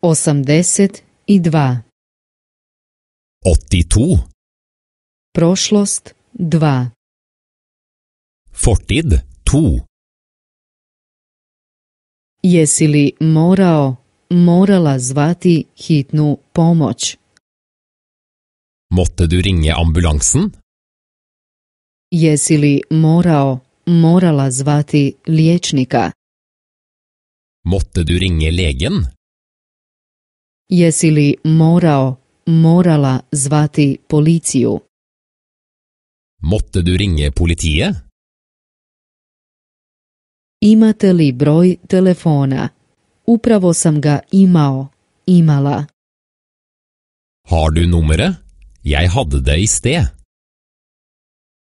82 82 Prošlost 2 Fortid 2 Jesi li morao, morala zvati hitnu pomoć? Måtte du ringe ambulansen? Jesi li morao, morala zvati liječnika? Måtte du ringe legen? Jesi li morao, morala zvati policiju? Måtte du ringe politiet? Imate li broj telefona? Upravo sam ga imao, imala. Har du nummeret? Jeg hadde det i sted.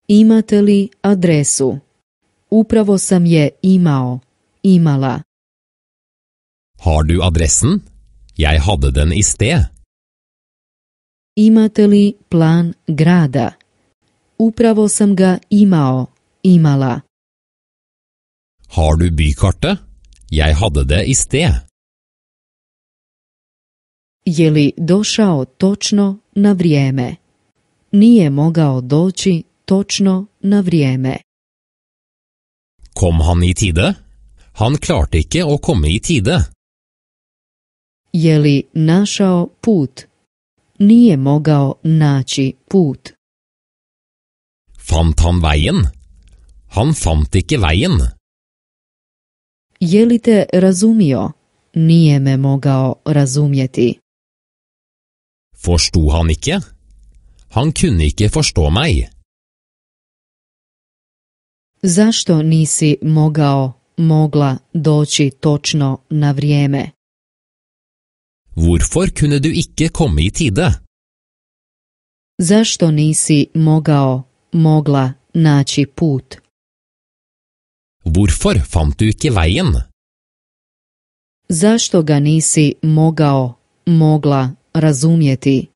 Imate li adresu? Upravo sam je imao, imala. Har du adressen? Jeg hadde den i sted. Imate li plan grada? Upravo sam ga imao, imala. Har du bykartet? Jeg hadde det i sted. Je li došao točno na vrijeme? Nije mogao doći točno na vrijeme. Kom han i tide? Han klarte ikke å komme i tide. je li našao put? Nije mogao naći put. Fant han vejen? Han fant ikke vejen. Je li te razumio? Nije me mogao razumjeti. Forstu han ikke? Han kunne ikke forstå meg. Zašto nisi mogao, mogla doći točno na vrijeme? Hvorfor kunne du ikke komme i tide? Zašto nisi mogao, mogla naći put? Hvorfor fant du ikke veien? Zašto ga nisi mogao, mogla razumjeti?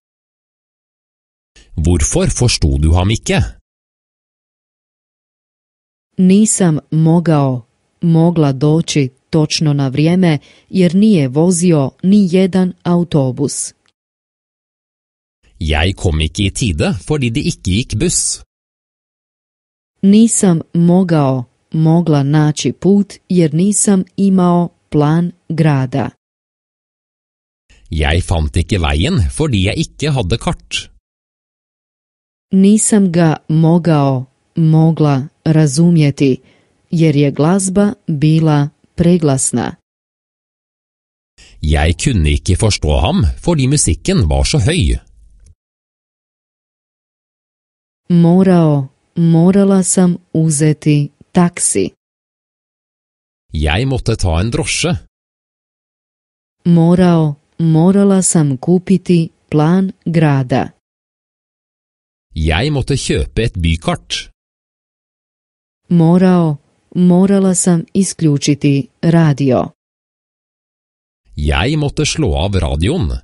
Hvorfor forsto du ham ikke? Nisam mogao, mogla doći točno na vrijeme jer nije vozio ni jedan autobus. jaj kom ikke i tide fordi det ikke buss. Nisam mogao, mogla naći put jer nisam imao plan grada. Jaj fant ikke veien fordi jeg ikke hadde kart. Nisam ga mogao, mogla razumjeti jer je glazba bila preglasna. Jeg kunne ikke forstå ham fordi musikken var så høy. Morao, morala sam uzeti taksi. Jeg måtte ta en drosje. Morao, morala sam kupiti plan grada. Jeg måtte kjøpe et bykart. Morao, morala sam isključiti radio. Jeg måtte slå av radion?